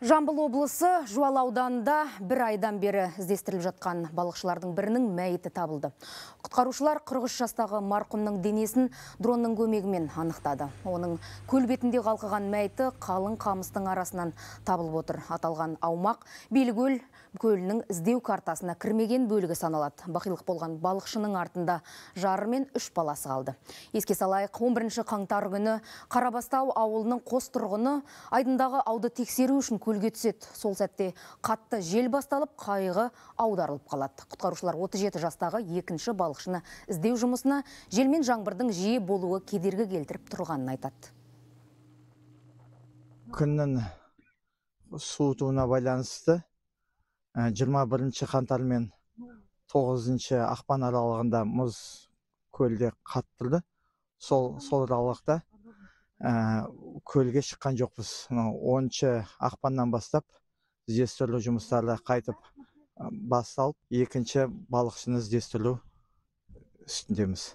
Жамбыл облысы жуалауданда ауданында бір айдан бері іздестіріліп жатқан балықшылардың бірінің мәйіті табылды. Құтқарушылар 43 жастағы марқұмның денесін дронның көмегімен анықтады. Оның бетінде қалқыған мәйіті қалың қамыстың арасынан табылып отыр. Аталған аумақ Белгөл көлінің іздеу картасына кірмеген бөлігі саналады. Бақилық болған балықшының артында жары мен үш баласы қалды. Еске салайық, 11 қаңтар күні Қарабастау ауылының қос тұрғыны айдындағы ауды тексеру үшін көлге түседі. Сол сәтте қатты жел басталып, қайығы аударылып қалады. Құтқарушылар 37 жастағы екінші балықшыны іздеу жұмысына жел мен жаңбырдың жиі болуы кедергі келтіріп тұрғанын айтады. Күннің суытуына байланысты 21 ә, ші қаңтар мен 9 ақпан аралығында мұз көлде қаттырды. Сол сол аралықта ә, көлге шыққан жоқпыз мынау оныншы ақпаннан бастап іздестіру жұмыстары қайтып басталып екінші балықшыны іздестіру үстіндеміз